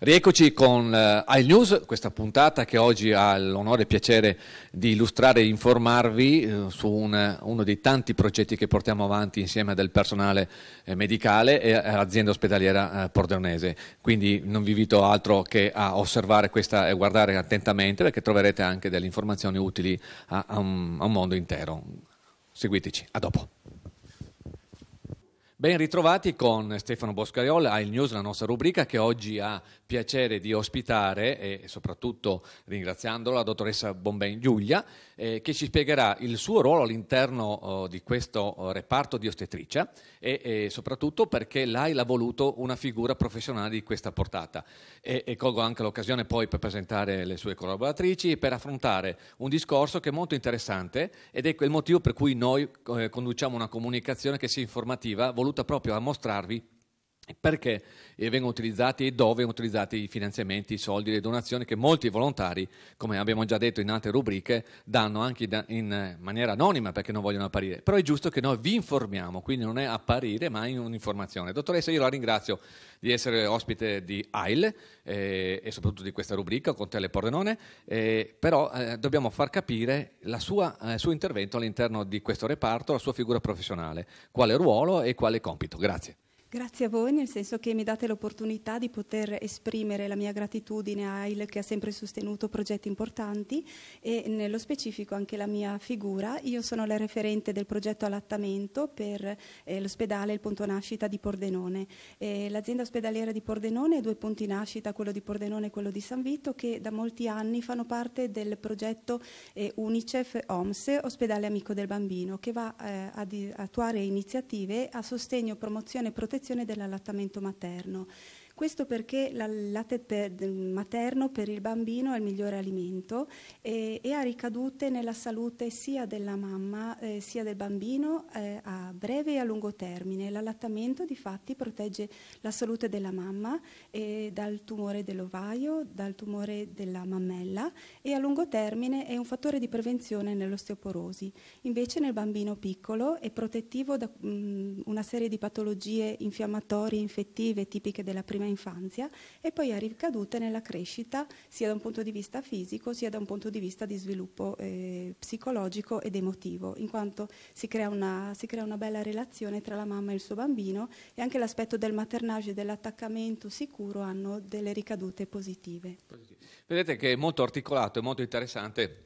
Rieccoci con eh, News, questa puntata che oggi ha l'onore e piacere di illustrare e informarvi eh, su un, uno dei tanti progetti che portiamo avanti insieme al personale eh, medicale e all'azienda eh, ospedaliera eh, pordenese. Quindi non vi invito altro che a osservare questa e guardare attentamente perché troverete anche delle informazioni utili a, a, un, a un mondo intero. Seguiteci, a dopo. Ben ritrovati con Stefano Boscaiola, il News, la nostra rubrica che oggi ha piacere di ospitare e soprattutto ringraziando la dottoressa Bomben Giulia eh, che ci spiegherà il suo ruolo all'interno eh, di questo oh, reparto di ostetricia e, e soprattutto perché lei l'ha voluto una figura professionale di questa portata e, e colgo anche l'occasione poi per presentare le sue collaboratrici e per affrontare un discorso che è molto interessante ed è quel motivo per cui noi eh, conduciamo una comunicazione che sia informativa voluta proprio a mostrarvi perché vengono utilizzati e dove vengono utilizzati i finanziamenti, i soldi, le donazioni che molti volontari, come abbiamo già detto in altre rubriche, danno anche in maniera anonima perché non vogliono apparire. Però è giusto che noi vi informiamo, quindi non è apparire ma è un'informazione. Dottoressa, io la ringrazio di essere ospite di AIL eh, e soprattutto di questa rubrica con Tele Pordenone, eh, però eh, dobbiamo far capire sua, eh, il suo intervento all'interno di questo reparto, la sua figura professionale, quale ruolo e quale compito. Grazie. Grazie a voi nel senso che mi date l'opportunità di poter esprimere la mia gratitudine a AIL che ha sempre sostenuto progetti importanti e nello specifico anche la mia figura. Io sono la referente del progetto allattamento per eh, l'ospedale Il Punto Nascita di Pordenone. Eh, l'azienda ospedaliera di Pordenone ha due ponti nascita, quello di Pordenone e quello di San Vito, che da molti anni fanno parte del progetto eh, UNICEF OMS, Ospedale Amico del Bambino, che va eh, ad attuare iniziative a sostegno, promozione e protezione protezione dell'allattamento materno. Questo perché il latte per, materno per il bambino è il migliore alimento e, e ha ricadute nella salute sia della mamma eh, sia del bambino eh, a breve e a lungo termine. L'allattamento di fatti protegge la salute della mamma eh, dal tumore dell'ovaio, dal tumore della mammella e a lungo termine è un fattore di prevenzione nell'osteoporosi. Invece nel bambino piccolo è protettivo da mh, mm, una serie di patologie infiammatorie, infettive tipiche della prima infanzia e poi ha ricadute nella crescita sia da un punto di vista fisico sia da un punto di vista di sviluppo eh, psicologico ed emotivo, in quanto si crea, una, si crea, una, bella relazione tra la mamma e il suo bambino e anche l'aspetto del maternaggio e dell'attaccamento sicuro hanno delle ricadute positive. Vedete che è molto articolato, e molto interessante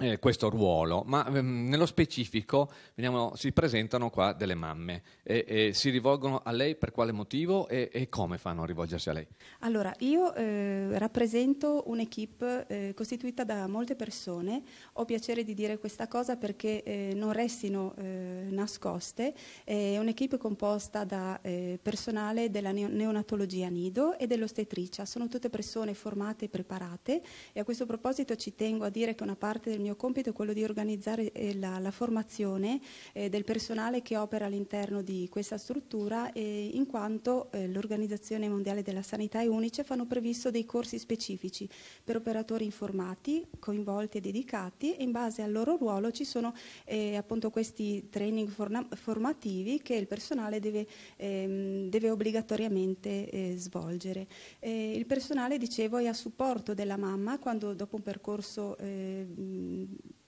eh, questo ruolo, ma ehm, nello specifico vediamo, si presentano qua delle mamme e, e, si rivolgono a lei per quale motivo e, e, come fanno a rivolgersi a lei? Allora, io eh, rappresento un'equipe eh, costituita da molte persone, ho piacere di dire questa cosa perché eh, non restino eh, nascoste, è un'equipe composta da eh, personale della neonatologia nido e dell'ostetricia, sono tutte persone formate e preparate e a questo proposito ci tengo a dire che una parte del mio mio compito è quello di organizzare eh, la, la formazione eh, del personale che opera all'interno di questa struttura e eh, in quanto eh, l'Organizzazione Mondiale della Sanità e UNICEF hanno previsto dei corsi specifici per operatori informati, coinvolti e dedicati e in base al loro ruolo ci sono eh, appunto questi training forna- formativi che il personale deve, ehm, deve obbligatoriamente eh, svolgere. il personale, dicevo, è a supporto della mamma quando dopo un percorso eh,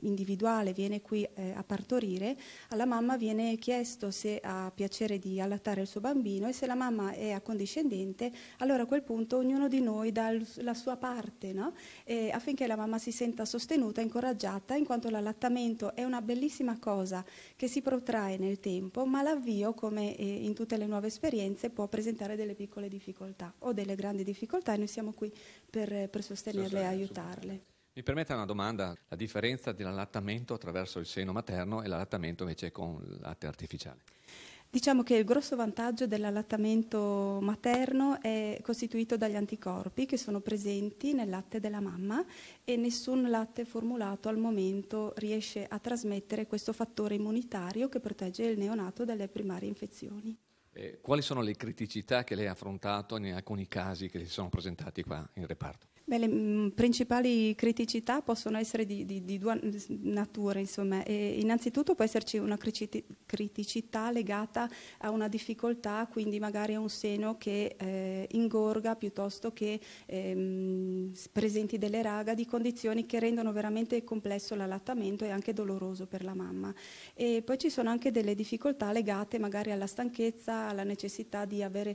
individuale viene qui eh, a partorire, alla mamma viene chiesto se ha piacere di allattare il suo bambino e se la mamma è accondiscendente, allora a quel punto ognuno di noi dà la sua parte no? eh, affinché la mamma si senta sostenuta, incoraggiata, in quanto l'allattamento è una bellissima cosa che si protrae nel tempo, ma l'avvio, come eh, in tutte le nuove esperienze, può presentare delle piccole difficoltà o delle grandi difficoltà e noi siamo qui per, per sostenerle e aiutarle. Mi permette una domanda, la differenza dell'allattamento attraverso il seno materno e l'allattamento invece con latte artificiale? Diciamo che il grosso vantaggio dell'allattamento materno è costituito dagli anticorpi che sono presenti nel latte della mamma e nessun latte formulato al momento riesce a trasmettere questo fattore immunitario che protegge il neonato dalle primarie infezioni. Eh, quali sono le criticità che lei ha affrontato in alcuni casi che si sono presentati qua in reparto? Beh, le mm, principali criticità possono essere di, di, di due nature, insomma. E innanzitutto può esserci una criticità legata a una difficoltà, quindi magari a un seno che eh, ingorga piuttosto che ehm, presenti delle raga di condizioni che rendono veramente complesso l'allattamento e anche doloroso per la mamma. E poi ci sono anche delle difficoltà legate magari alla stanchezza, alla necessità di avere,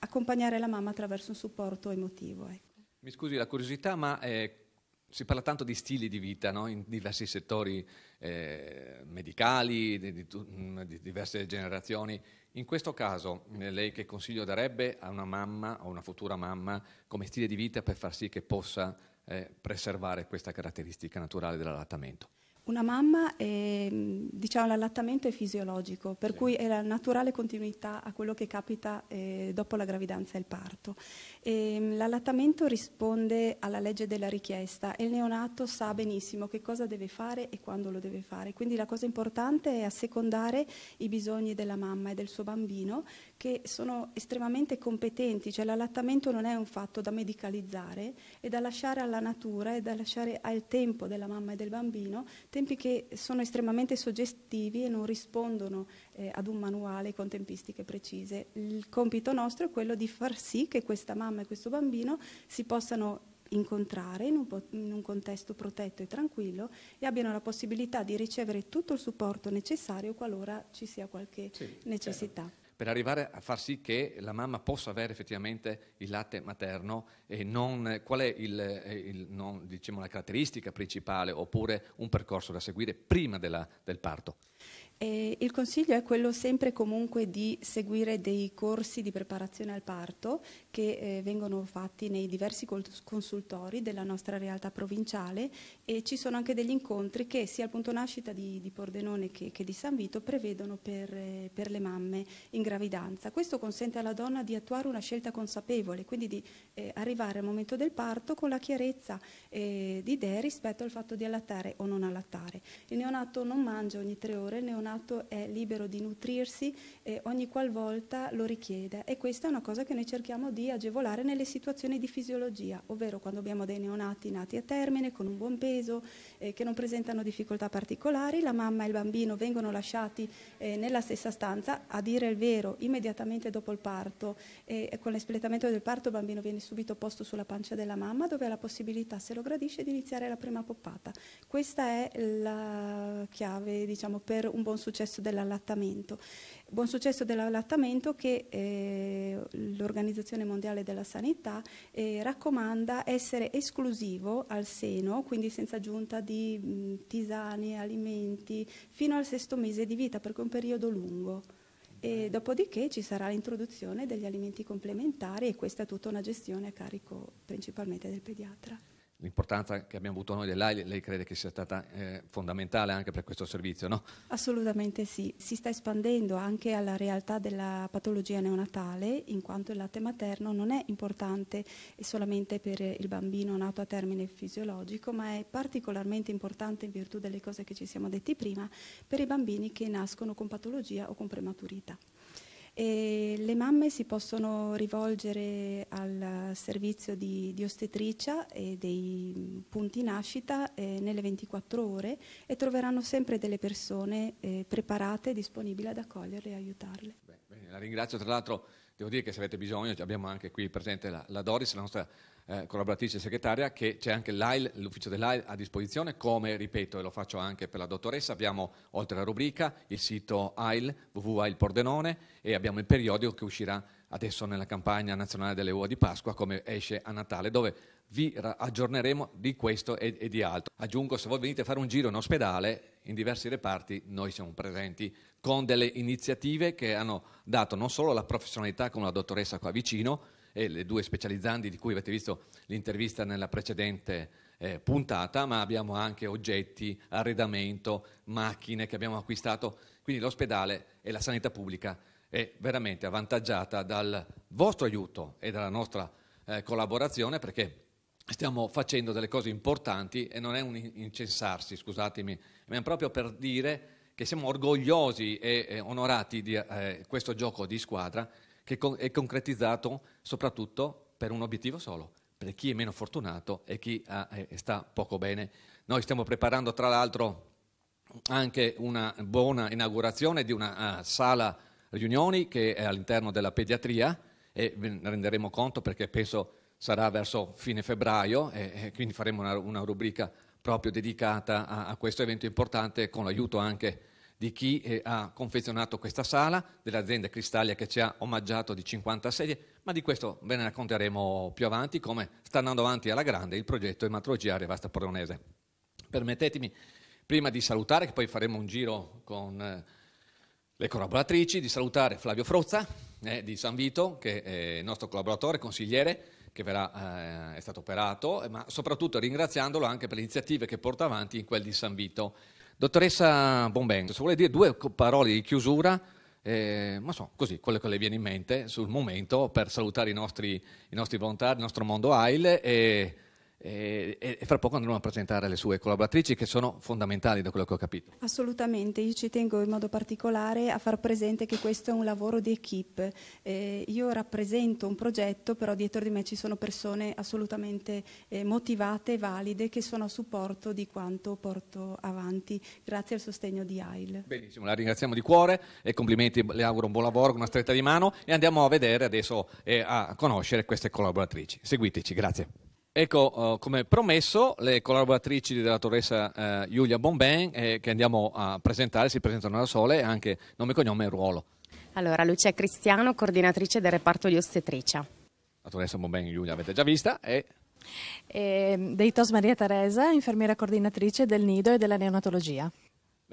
accompagnare la mamma attraverso un supporto emotivo. Ecco. Mi scusi la curiosità, ma eh, si parla tanto di stili di vita no? in diversi settori eh, medicali, di, di, mm, di, diverse generazioni. In questo caso, eh, lei che consiglio darebbe a una mamma o a una futura mamma come stile di vita per far sì che possa eh, preservare questa caratteristica naturale dell'allattamento? Una mamma, è, ehm, diciamo, l'allattamento è fisiologico, per sì. cui è la naturale continuità a quello che capita eh, dopo la gravidanza e il parto. E, ehm, l'allattamento risponde alla legge della richiesta e il neonato sa benissimo che cosa deve fare e quando lo deve fare. Quindi la cosa importante è assecondare i bisogni della mamma e del suo bambino, che sono estremamente competenti, cioè l'allattamento non è un fatto da medicalizzare, è da lasciare alla natura, è da lasciare al tempo della mamma e del bambino, tempi che sono estremamente soggettivi e non rispondono eh, ad un manuale con tempistiche precise. Il compito nostro è quello di far sì che questa mamma e questo bambino si possano incontrare in un, po- in un, contesto protetto e tranquillo e abbiano la possibilità di ricevere tutto il supporto necessario qualora ci sia qualche sì, necessità. Certo per arrivare a far sì che la mamma possa avere effettivamente il latte materno e non, qual è il, eh, il, non, diciamo, la caratteristica principale oppure un percorso da seguire prima della, del parto? E il consiglio è quello sempre comunque di seguire dei corsi di preparazione al parto che eh, vengono fatti nei diversi consultori della nostra realtà provinciale e ci sono anche degli incontri che sia al punto nascita di, di Pordenone che, che, di San Vito prevedono per, eh, per, le mamme in gravidanza. Questo consente alla donna di attuare una scelta consapevole, quindi di eh, arrivare al momento del parto con la chiarezza eh, di idee rispetto al fatto di allattare o non allattare. Il neonato non mangia ogni tre ore, il neonato neonato è libero di nutrirsi eh, ogni qualvolta lo richiede e questa è una cosa che noi cerchiamo di agevolare nelle situazioni di fisiologia, ovvero quando abbiamo dei neonati nati a termine, con un buon peso, eh, che non presentano difficoltà particolari, la mamma e il bambino vengono lasciati eh, nella stessa stanza, a dire il vero, immediatamente dopo il parto e con l'espletamento del parto il bambino viene subito posto sulla pancia della mamma dove ha la possibilità, se lo gradisce, di iniziare la prima poppata. Questa è la chiave diciamo, per un buon buon successo dell'allattamento. Buon successo dell'allattamento che eh, l'Organizzazione Mondiale della Sanità eh, raccomanda essere esclusivo al seno, quindi senza aggiunta di mh, mm, tisane, alimenti, fino al sesto mese di vita, perché è un periodo lungo. E dopodiché ci sarà l'introduzione degli alimenti complementari e questa è tutta una gestione a carico principalmente del pediatra l'importanza che abbiamo avuto noi dell'AI, lei crede che sia stata eh, fondamentale anche per questo servizio, no? Assolutamente sì, si sta espandendo anche alla realtà della patologia neonatale, in quanto il latte materno non è importante solamente per il bambino nato a termine fisiologico, ma è particolarmente importante in virtù delle cose che ci siamo detti prima per i bambini che nascono con patologia o con prematurità. E le mamme si possono rivolgere al servizio di, di ostetricia e dei punti nascita eh, nelle 24 ore e troveranno sempre delle persone eh, preparate e disponibili ad accoglierle e aiutarle. Beh, bene, la ringrazio, tra l'altro devo dire che se avete bisogno abbiamo anche qui presente la, la Doris, la nostra eh, collaboratrice segretaria che c'è anche l'AIL, l'ufficio dell'AIL a disposizione, come ripeto e lo faccio anche per la dottoressa, abbiamo oltre alla rubrica il sito AIL, www.ail Pordenone e abbiamo il periodico che uscirà adesso nella campagna nazionale delle uova di Pasqua come esce a Natale, dove vi aggiorneremo di questo e, e di altro. Aggiungo, se voi venite a fare un giro in ospedale, in diversi reparti noi siamo presenti con delle iniziative che hanno dato non solo la professionalità come la dottoressa qua vicino, e le due specializzanti di cui avete visto l'intervista nella precedente eh, puntata, ma abbiamo anche oggetti, arredamento, macchine che abbiamo acquistato, quindi l'ospedale e la sanità pubblica è veramente avvantaggiata dal vostro aiuto e dalla nostra eh, collaborazione perché stiamo facendo delle cose importanti e non è un incensarsi, scusatemi, ma è proprio per dire che siamo orgogliosi e eh, onorati di eh, questo gioco di squadra che è concretizzato soprattutto per un obiettivo solo, per chi è meno fortunato e chi ha, ah, e sta poco bene. Noi stiamo preparando tra l'altro anche una buona inaugurazione di una uh, sala riunioni che è all'interno della pediatria e ve ne renderemo conto perché penso sarà verso fine febbraio e, e quindi faremo una, una, rubrica proprio dedicata a, a questo evento importante con l'aiuto anche di chi eh, ha confezionato questa sala, dell'azienda Cristallia che ci ha omaggiato di 50 sedie, ma di questo ve ne racconteremo più avanti, come sta andando avanti alla grande il progetto Ematrologia Revasta Porronese. Permettetemi prima di salutare, che poi faremo un giro con... Eh, le collaboratrici, di salutare Flavio Frozza eh, di San Vito, che è il nostro collaboratore, consigliere, che verrà, eh, è stato operato, eh, ma soprattutto ringraziandolo anche per le iniziative che porta avanti in quel di San Vito. Dottoressa Bomben, se vuole dire due parole di chiusura, eh, ma so, così, quello che le viene in mente sul momento per salutare i nostri, i nostri volontari, il nostro mondo AIL e e, e, fra poco andremo a presentare le sue collaboratrici che sono fondamentali da quello che ho capito. Assolutamente, io ci tengo in modo particolare a far presente che questo è un lavoro di equip. Eh, io rappresento un progetto, però dietro di me ci sono persone assolutamente eh, motivate e valide che sono a supporto di quanto porto avanti, grazie al sostegno di AIL. Benissimo, la ringraziamo di cuore e complimenti, le auguro un buon lavoro, una stretta di mano e andiamo a vedere adesso e eh, a conoscere queste collaboratrici. Seguiteci, grazie. Ecco, uh, come promesso, le collaboratrici della dottoressa uh, Giulia Bomben eh, che andiamo a presentare, si presentano da sole, anche nome, cognome e ruolo. Allora, Lucia Cristiano, coordinatrice del reparto di ostetricia. La dottoressa Bomben Giulia avete già vista e... e ehm, Deitos Maria Teresa, infermiera coordinatrice del nido e della neonatologia.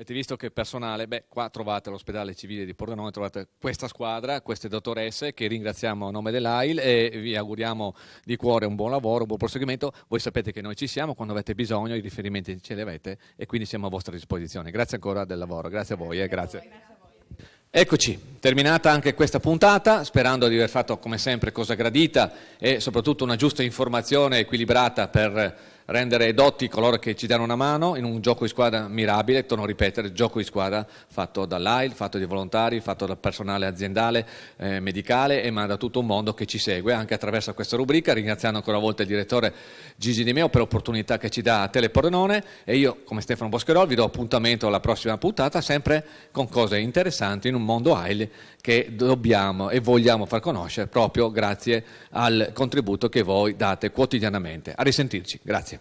Avete visto che personale? Beh, qua trovate l'ospedale civile di Pordenone, trovate questa squadra, queste dottoresse che ringraziamo a nome dell'AIL e vi auguriamo di cuore un buon lavoro, un buon proseguimento. Voi sapete che noi ci siamo, quando avete bisogno i riferimenti ce li avete e quindi siamo a vostra disposizione. Grazie ancora del lavoro, grazie a voi eh, grazie. Eccoci, terminata anche questa puntata, sperando di aver fatto come sempre cosa gradita e soprattutto una giusta informazione equilibrata per rendere dotti coloro che ci danno una mano in un gioco di squadra mirabile, torno a ripetere, gioco di squadra fatto dall'AIL, fatto dai volontari, fatto dal personale aziendale, eh, medicale e ma da tutto un mondo che ci segue anche attraverso questa rubrica, ringraziando ancora una volta il direttore Gigi Di Meo per l'opportunità che ci dà a Telepordenone e io come Stefano Boscherol vi do appuntamento alla prossima puntata sempre con cose interessanti in un mondo AIL che dobbiamo e vogliamo far conoscere proprio grazie al contributo che voi date quotidianamente. A risentirci, grazie.